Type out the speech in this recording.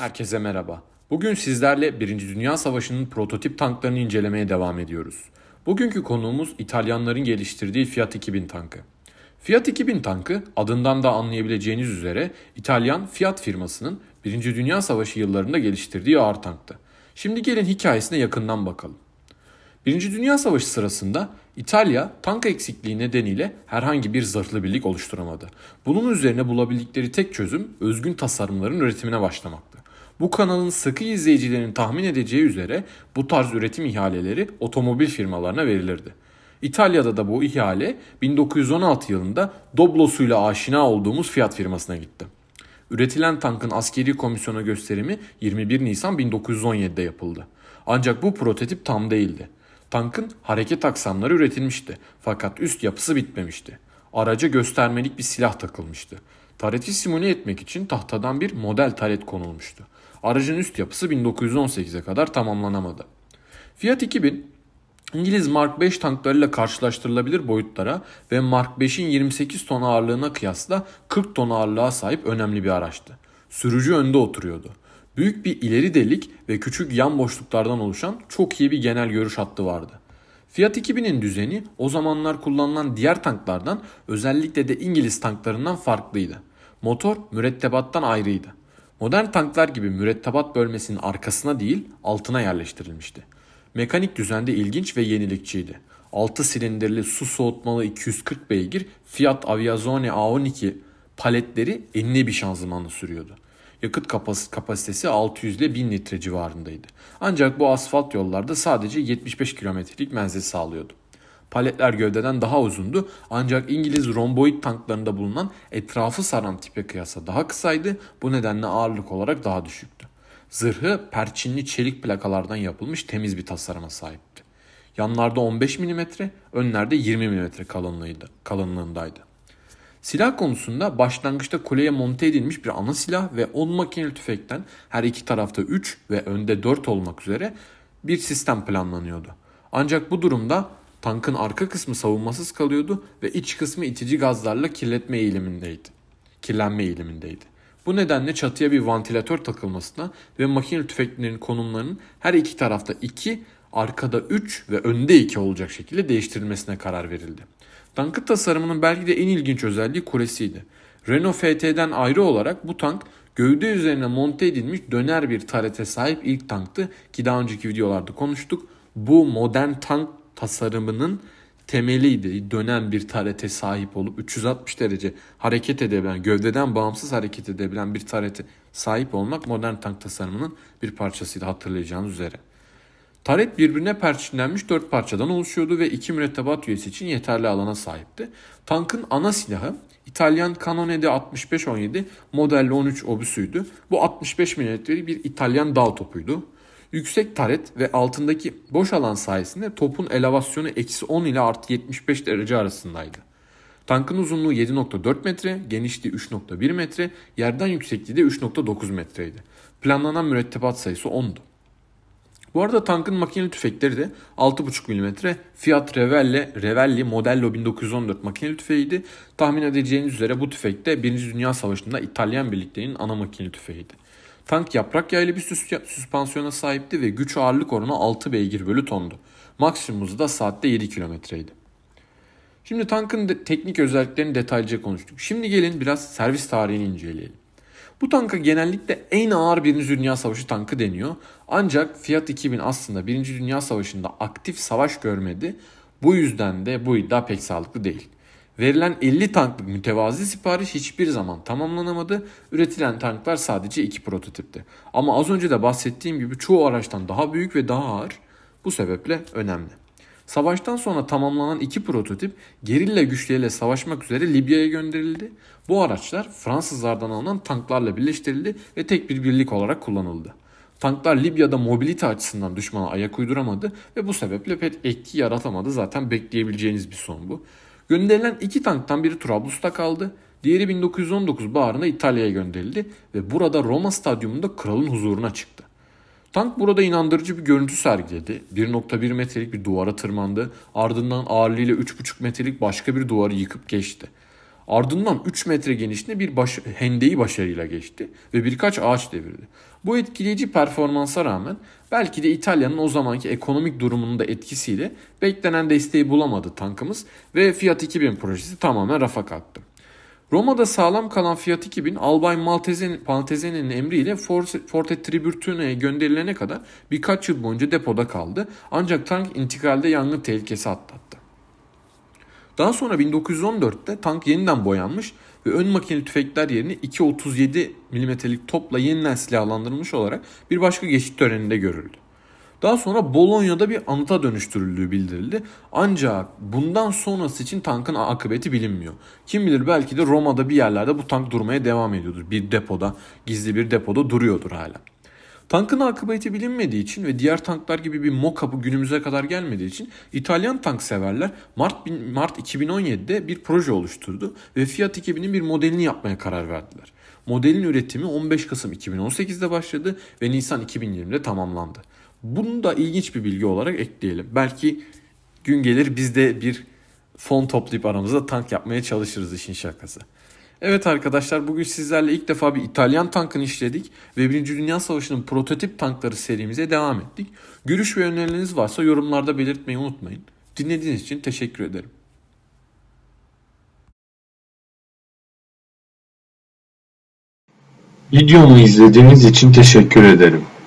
Herkese merhaba. Bugün sizlerle 1. Dünya Savaşı'nın prototip tanklarını incelemeye devam ediyoruz. Bugünkü konuğumuz İtalyanların geliştirdiği Fiat 2000 tankı. Fiat 2000 tankı adından da anlayabileceğiniz üzere İtalyan Fiat firmasının 1. Dünya Savaşı yıllarında geliştirdiği ağır tanktı. Şimdi gelin hikayesine yakından bakalım. 1. Dünya Savaşı sırasında İtalya tank eksikliği nedeniyle herhangi bir zırhlı birlik oluşturamadı. Bunun üzerine bulabildikleri tek çözüm özgün tasarımların üretimine başlamaktı. Bu kanalın sıkı izleyicilerinin tahmin edeceği üzere bu tarz üretim ihaleleri otomobil firmalarına verilirdi. İtalya'da da bu ihale 1916 yılında Doblos'uyla aşina olduğumuz Fiat firmasına gitti. Üretilen tankın askeri komisyona gösterimi 21 Nisan 1917'de yapıldı. Ancak bu prototip tam değildi. Tankın hareket aksamları üretilmişti fakat üst yapısı bitmemişti. Araca göstermelik bir silah takılmıştı. Tareti simüle etmek için tahtadan bir model taret konulmuştu. Aracın üst yapısı 1918'e kadar tamamlanamadı. Fiat 2000 İngiliz Mark 5 tanklarıyla karşılaştırılabilir boyutlara ve Mark 5'in 28 ton ağırlığına kıyasla 40 ton ağırlığa sahip önemli bir araçtı. Sürücü önde oturuyordu. Büyük bir ileri delik ve küçük yan boşluklardan oluşan çok iyi bir genel görüş hattı vardı. Fiat 2000'in düzeni o zamanlar kullanılan diğer tanklardan özellikle de İngiliz tanklarından farklıydı. Motor mürettebattan ayrıydı. Modern tanklar gibi mürettebat bölmesinin arkasına değil altına yerleştirilmişti. Mekanik düzende ilginç ve yenilikçiydi. 6 silindirli su soğutmalı 240 beygir Fiat Aviazone A12 paletleri enine bir şanzımanla sürüyordu. Yakıt kapasitesi 600 ile 1000 litre civarındaydı. Ancak bu asfalt yollarda sadece 75 kilometrelik menzil sağlıyordu. Paletler gövdeden daha uzundu ancak İngiliz romboid tanklarında bulunan etrafı saran tipe kıyasla daha kısaydı bu nedenle ağırlık olarak daha düşüktü. Zırhı perçinli çelik plakalardan yapılmış temiz bir tasarıma sahipti. Yanlarda 15 mm, önlerde 20 mm kalınlığındaydı. Silah konusunda başlangıçta kuleye monte edilmiş bir ana silah ve 10 makineli tüfekten her iki tarafta 3 ve önde 4 olmak üzere bir sistem planlanıyordu. Ancak bu durumda Tankın arka kısmı savunmasız kalıyordu ve iç kısmı itici gazlarla kirletme eğilimindeydi. Kirlenme eğilimindeydi. Bu nedenle çatıya bir vantilatör takılmasına ve makine tüfeklerinin konumlarının her iki tarafta 2, arkada 3 ve önde 2 olacak şekilde değiştirilmesine karar verildi. Tankı tasarımının belki de en ilginç özelliği kulesiydi. Renault FT'den ayrı olarak bu tank gövde üzerine monte edilmiş döner bir tarete sahip ilk tanktı ki daha önceki videolarda konuştuk. Bu modern tank tasarımının temeliydi. Dönen bir tarete sahip olup 360 derece hareket edebilen, gövdeden bağımsız hareket edebilen bir tarete sahip olmak modern tank tasarımının bir parçasıydı hatırlayacağınız üzere. Taret birbirine perçinlenmiş dört parçadan oluşuyordu ve iki mürettebat üyesi için yeterli alana sahipti. Tankın ana silahı İtalyan 65/17 modelli 13 obüsüydü. Bu 65 milimetrelik bir İtalyan dağ topuydu. Yüksek taret ve altındaki boş alan sayesinde topun elevasyonu eksi 10 ile artı 75 derece arasındaydı. Tankın uzunluğu 7.4 metre, genişliği 3.1 metre, yerden yüksekliği de 3.9 metreydi. Planlanan mürettebat sayısı 10'du. Bu arada tankın makineli tüfekleri de 6.5 mm Fiat Revelle, Revelli Modello 1914 makineli tüfeğiydi. Tahmin edeceğiniz üzere bu tüfek de 1. Dünya Savaşı'nda İtalyan birliklerinin ana makineli tüfeğiydi. Tank yaprak yaylı bir süs, süspansiyona sahipti ve güç ağırlık oranı 6 beygir bölü tondu. Maksimum hızı da saatte 7 kilometreydi. Şimdi tankın de, teknik özelliklerini detaylıca konuştuk. Şimdi gelin biraz servis tarihini inceleyelim. Bu tanka genellikle en ağır 1. Dünya Savaşı tankı deniyor. Ancak Fiat 2000 aslında 1. Dünya Savaşı'nda aktif savaş görmedi. Bu yüzden de bu iddia pek sağlıklı değil. Verilen 50 tanklık mütevazi sipariş hiçbir zaman tamamlanamadı. Üretilen tanklar sadece 2 prototipti. Ama az önce de bahsettiğim gibi çoğu araçtan daha büyük ve daha ağır. Bu sebeple önemli. Savaştan sonra tamamlanan iki prototip gerilla güçleriyle savaşmak üzere Libya'ya gönderildi. Bu araçlar Fransızlardan alınan tanklarla birleştirildi ve tek bir birlik olarak kullanıldı. Tanklar Libya'da mobilite açısından düşmana ayak uyduramadı ve bu sebeple pek etki yaratamadı. Zaten bekleyebileceğiniz bir son bu. Gönderilen iki tanktan biri Trablus'ta kaldı. Diğeri 1919 baharında İtalya'ya gönderildi ve burada Roma stadyumunda kralın huzuruna çıktı. Tank burada inandırıcı bir görüntü sergiledi. 1.1 metrelik bir duvara tırmandı. Ardından ağırlığıyla 3.5 metrelik başka bir duvarı yıkıp geçti. Ardından 3 metre genişliğinde bir baş, hendeyi başarıyla geçti ve birkaç ağaç devirdi. Bu etkileyici performansa rağmen belki de İtalya'nın o zamanki ekonomik durumunun da etkisiyle beklenen desteği bulamadı tankımız ve Fiat 2000 projesi tamamen rafa kalktı. Roma'da sağlam kalan Fiat 2000 Albay Maltese'nin emriyle Forte Tribürtüne'ye gönderilene kadar birkaç yıl boyunca depoda kaldı. Ancak tank intikalde yangın tehlikesi atlattı. Daha sonra 1914'te tank yeniden boyanmış ve ön makineli tüfekler yerine 2.37 milimetrelik topla yeniden silahlandırılmış olarak bir başka geçit töreninde görüldü. Daha sonra Bolonya'da bir anıta dönüştürüldüğü bildirildi. Ancak bundan sonrası için tankın akıbeti bilinmiyor. Kim bilir belki de Roma'da bir yerlerde bu tank durmaya devam ediyordur. Bir depoda, gizli bir depoda duruyordur hala. Tankın akıbeti bilinmediği için ve diğer tanklar gibi bir mock-up'ı günümüze kadar gelmediği için İtalyan tank severler Mart, Mart 2017'de bir proje oluşturdu ve Fiat 2000'in bir modelini yapmaya karar verdiler. Modelin üretimi 15 Kasım 2018'de başladı ve Nisan 2020'de tamamlandı. Bunu da ilginç bir bilgi olarak ekleyelim. Belki gün gelir biz de bir fon toplayıp aramızda tank yapmaya çalışırız işin şakası. Evet arkadaşlar bugün sizlerle ilk defa bir İtalyan tankını işledik ve 1. Dünya Savaşı'nın prototip tankları serimize devam ettik. Görüş ve önerileriniz varsa yorumlarda belirtmeyi unutmayın. Dinlediğiniz için teşekkür ederim. Videomu izlediğiniz için teşekkür ederim.